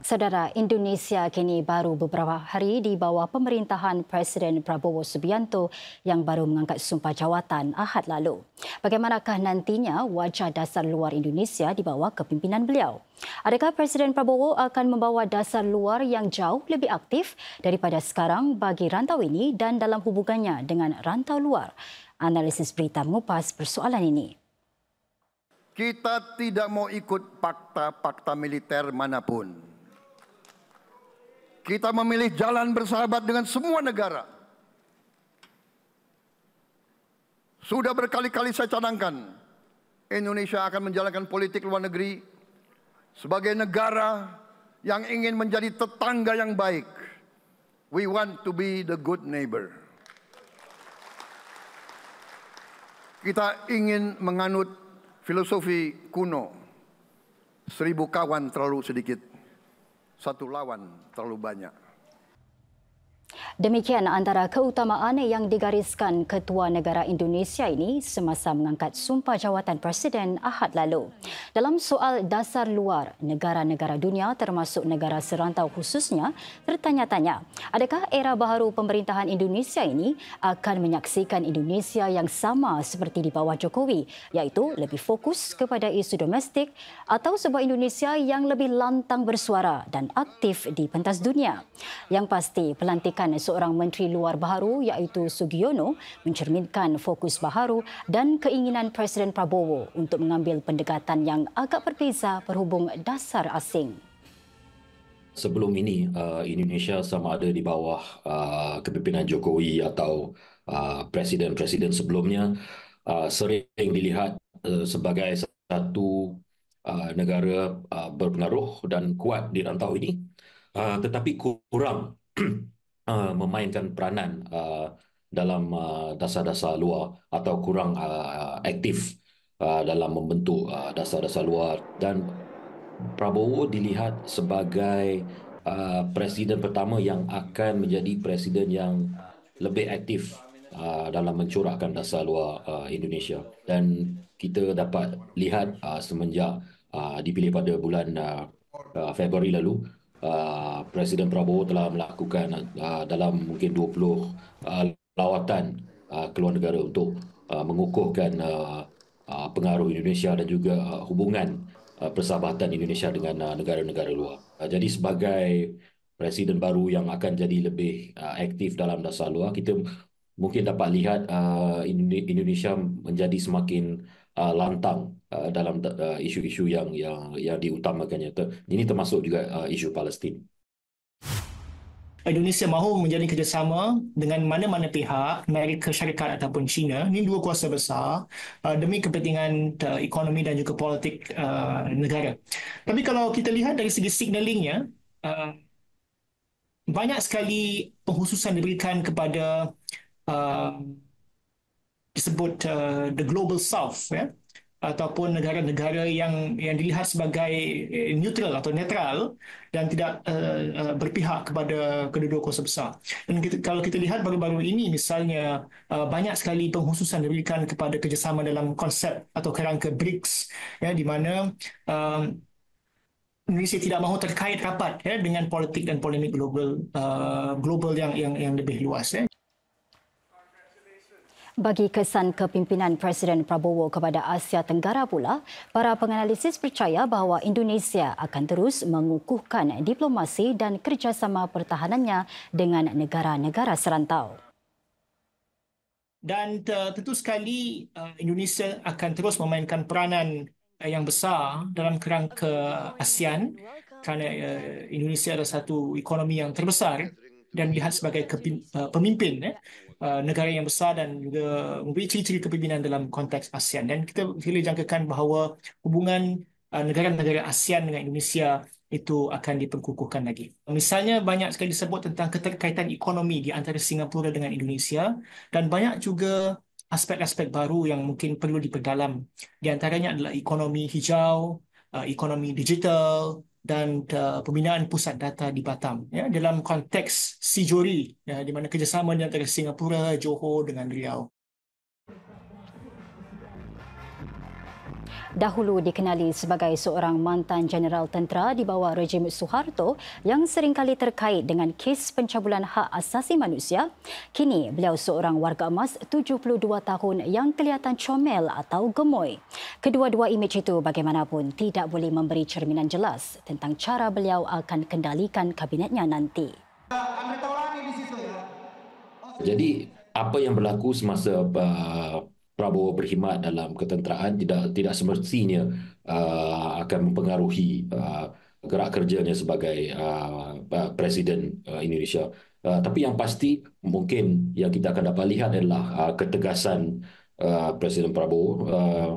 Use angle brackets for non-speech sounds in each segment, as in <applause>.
Saudara, Indonesia kini baru beberapa hari di bawah pemerintahan Presiden Prabowo Subianto yang baru mengangkat sumpah jawatan Ahad lalu. Bagaimanakah nantinya wajah dasar luar Indonesia di bawah kepimpinan beliau? Adakah Presiden Prabowo akan membawa dasar luar yang jauh lebih aktif daripada sekarang bagi rantau ini dan dalam hubungannya dengan rantau luar? Analisis berita mengupas persoalan ini. Kita tidak mau ikut fakta-fakta militer manapun. Kita memilih jalan bersahabat dengan semua negara. Sudah berkali-kali saya canangkan, Indonesia akan menjalankan politik luar negeri sebagai negara yang ingin menjadi tetangga yang baik. We want to be the good neighbor. Kita ingin menganut filosofi kuno. Seribu kawan terlalu sedikit, satu lawan terlalu banyak. Demikian antara keutamaan yang digariskan Ketua Negara Indonesia ini semasa mengangkat sumpah jawatan Presiden Ahad lalu. Dalam soal dasar luar, negara-negara dunia termasuk negara serantau khususnya tertanya-tanya, adakah era baru pemerintahan Indonesia ini akan menyaksikan Indonesia yang sama seperti di bawah Jokowi, iaitu lebih fokus kepada isu domestik atau sebuah Indonesia yang lebih lantang bersuara dan aktif di pentas dunia? Yang pasti, pelantikan dilaporkan seorang menteri luar baharu iaitu Sugiono mencerminkan fokus baharu dan keinginan Presiden Prabowo untuk mengambil pendekatan yang agak berbeza berhubung dasar asing. Sebelum ini uh, Indonesia sama ada di bawah uh, kepimpinan Jokowi atau uh, presiden-presiden sebelumnya sering dilihat sebagai satu negara berpengaruh dan kuat di rantau ini tetapi kurang <clears throat> uh, memainkan peranan uh, dalam uh, dasar-dasar luar atau kurang uh, uh, aktif uh, dalam membentuk uh, dasar-dasar luar dan Prabowo dilihat sebagai uh, presiden pertama yang akan menjadi presiden yang lebih aktif uh, dalam mencurahkan dasar luar uh, Indonesia dan kita dapat lihat uh, semenjak uh, dipilih pada bulan uh, uh Februari lalu Ah, presiden Prabowo telah melakukan ah, dalam mungkin 20 ah, lawatan ke luar negara untuk mengukuhkan pengaruh Indonesia dan juga hubungan persahabatan Indonesia dengan negara-negara luar. Jadi sebagai presiden baru yang akan jadi lebih aktif dalam dasar luar, kita mungkin dapat lihat Indonesia menjadi semakin uh, lantang uh, dalam uh, isu-isu uh, yang yang yang diutamakannya. Ini termasuk juga uh, isu Palestin. Indonesia mahu menjalin kerjasama dengan mana-mana pihak, Amerika Syarikat ataupun China, ini dua kuasa besar uh, demi kepentingan uh, ekonomi dan juga politik uh, negara. Tapi kalau kita lihat dari segi signalingnya, uh, banyak sekali penghususan diberikan kepada uh, disebut uh, the global south ya ataupun negara-negara yang yang dilihat sebagai eh, neutral atau netral dan tidak uh, berpihak kepada kedua-dua kuasa besar. Dan kita, kalau kita lihat baru-baru ini misalnya uh, banyak sekali penghususan diberikan kepada kerjasama dalam konsep atau kerangka BRICS ya di mana um, Indonesia tidak mahu terkait rapat ya dengan politik dan polemik global uh, global yang yang yang lebih luas ya. Bagi kesan kepimpinan Presiden Prabowo kepada Asia Tenggara pula, para penganalisis percaya bahawa Indonesia akan terus mengukuhkan diplomasi dan kerjasama pertahanannya dengan negara-negara serantau. Dan eh, tentu sekali eh, Indonesia akan terus memainkan peranan eh, yang besar dalam kerangka ASEAN kerana Indonesia adalah satu ekonomi yang terbesar dan dilihat sebagai kepin, uh, pemimpin eh, uh, negara yang besar dan juga mempunyai ciri-ciri kepimpinan dalam konteks ASEAN. Dan kita boleh jangkakan bahawa hubungan uh, negara-negara ASEAN dengan Indonesia itu akan diperkukuhkan lagi. Misalnya banyak sekali disebut tentang keterkaitan ekonomi di antara Singapura dengan Indonesia dan banyak juga aspek-aspek baru yang mungkin perlu diperdalam. Di antaranya adalah ekonomi hijau, uh, ekonomi digital, dan uh, pembinaan pusat data di Batam ya dalam konteks Sijori ya di mana kerjasama antara Singapura Johor dengan Riau dahulu dikenali sebagai seorang mantan jeneral tentera di bawah rejim Soeharto yang sering kali terkait dengan kes pencabulan hak asasi manusia, kini beliau seorang warga emas 72 tahun yang kelihatan comel atau gemoy. Kedua-dua imej itu bagaimanapun tidak boleh memberi cerminan jelas tentang cara beliau akan kendalikan kabinetnya nanti. Ya. Jadi apa yang berlaku semasa Prabowo berkhidmat dalam ketenteraan tidak tidak semestinya uh, akan mempengaruhi uh, gerak kerjanya sebagai uh, uh, presiden uh, Indonesia. Uh, tapi yang pasti mungkin yang kita akan dapat lihat adalah uh, ketegasan uh, Presiden Prabowo uh,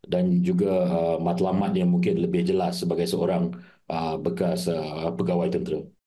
dan juga uh, matlamat yang mungkin lebih jelas sebagai seorang uh, bekas uh, pegawai tentera.